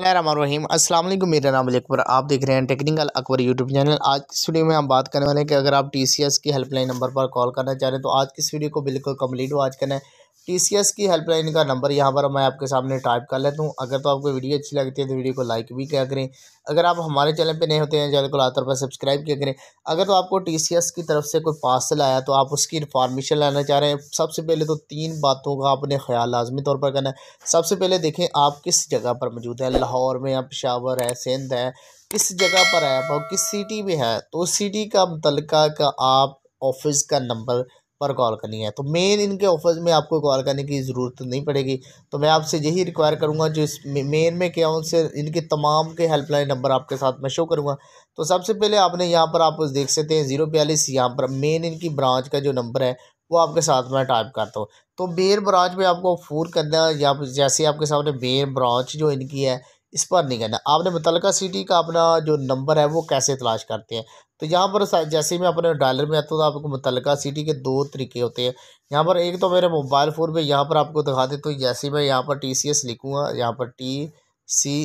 रहीम अस्सलाम वालेकुम मेरा नाम अकबर आप देख रहे हैं टेक्निकल अकबर यूट्यूब चैनल आज की वीडियो में हम बात करने वाले हैं कि अगर आप टीसीएस की हेल्पलाइन नंबर पर कॉल करना चाह रहे हैं तो आज की इस वीडियो को बिल्कुल कम्प्लीट वॉच करना है टी की हेल्पलाइन का नंबर यहाँ पर मैं आपके सामने टाइप कर लेता हूँ अगर तो आपको वीडियो अच्छी लगती है तो वीडियो को लाइक भी किया करें अगर आप हमारे चैनल पे नए होते हैं चैनल को लातौर पर सब्सक्राइब किया करें अगर तो आपको टी की तरफ से कोई पार्सल आया तो आप उसकी इन्फॉर्मेशन लाना चाह रहे हैं सबसे पहले तो तीन बातों का आपने ख्याल लाजमी तौर पर करना है सबसे पहले देखें आप किस जगह पर मौजूद हैं लाहौर में या पिशावर है सिंध है किस जगह पर है किस सिटी में है तो सिटी का मुतलका का आप ऑफिस का नंबर पर कॉल करनी है तो मेन इनके ऑफिस में आपको कॉल करने की ज़रूरत नहीं पड़ेगी तो मैं आपसे यही रिक्वायर करूँगा जो इस मेन में क्या उनसे इनके तमाम के हेल्पलाइन नंबर आपके साथ मैं शो करूँगा तो सबसे पहले आपने यहाँ पर आप देख सकते हैं ज़ीरो बयालीस यहाँ पर मेन इनकी ब्रांच का जो नंबर है वो आपके साथ मैं टाइप करता हूँ तो मेन ब्रांच में आपको फोन करना या जैसे आपके सामने मेन ब्रांच जो इनकी है इस पर नहीं करना आपने मुतलका सिटी का अपना जो नंबर है वो कैसे तलाश करते हैं तो यहाँ पर जैसे मैं अपने डायलर में आता हूँ तो आपको मुतलका सिटी के दो तरीके होते हैं यहाँ पर एक तो मेरे मोबाइल फ़ोन में यहाँ पर आपको दिखा देता हूँ तो जैसे मैं यहाँ पर टी सी एस लिखूँगा यहाँ पर टी सी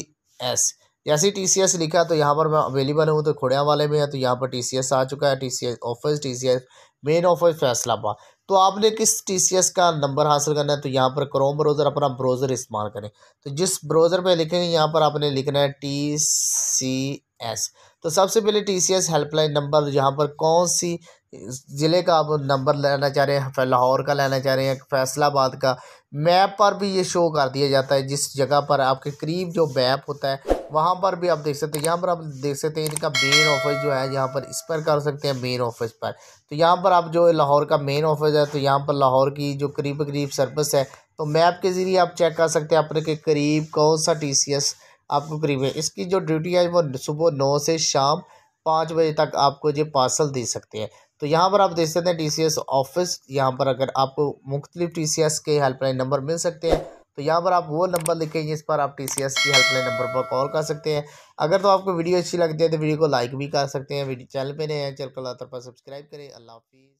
एस जैसे टी सी एस लिखा तो यहाँ पर मैं अवेलेबल हूँ तो खुड़िया वाले में है तो यहाँ पर टी सी एस आ चुका है T C S office T C S main office Faisalabad तो आपने किस टी सी एस का नंबर हासिल करना है तो यहाँ पर क्रोम ब्राउज़र अपना ब्राउज़र इस्तेमाल करें तो जिस ब्राउज़र पे लिखेंगे यहाँ पर आपने लिखना है टी सी एस तो सबसे पहले T C S helpline number यहाँ पर कौन सी ज़िले का आप नंबर लेना चाह रहे हैं लाहौर का लेना चाह रहे हैं फैसलाबाद का मैप पर भी ये शो कर दिया जाता है जिस जगह पर आपके करीब जो मैप होता है वहाँ पर भी आप देख सकते हैं यहाँ पर आप देख सकते हैं इनका मेन ऑफिस जो है यहाँ पर इस पर कर सकते हैं मेन ऑफिस पर तो यहाँ पर आप जो लाहौर का मेन ऑफिस है तो यहाँ पर लाहौर की जो करीब करीब सर्विस है तो मैप के ज़रिए आप चेक कर सकते हैं अपने के करीब कौन सा टी सी एस आपको करीब है इसकी जो ड्यूटी है वो सुबह नौ से शाम पाँच बजे तक आपको ये पार्सल दे सकते हैं तो यहाँ पर आप देख सकते हैं टी सी एस ऑफिस यहाँ पर अगर आपको मुख्तलिफ टी सी एस के हेल्पलाइन नंबर मिल सकते हैं तो यहाँ पर आप वो नंबर लिखेंगे जिस पर आप टी की हेल्पलाइन नंबर पर कॉल कर सकते हैं अगर तो आपको वीडियो अच्छी लगती है तो वीडियो को लाइक भी कर सकते हैं वीडियो चैनल पर नए हैं चैनल को लातर तो पर सब्सक्राइब करें अल्लाह हाफिज़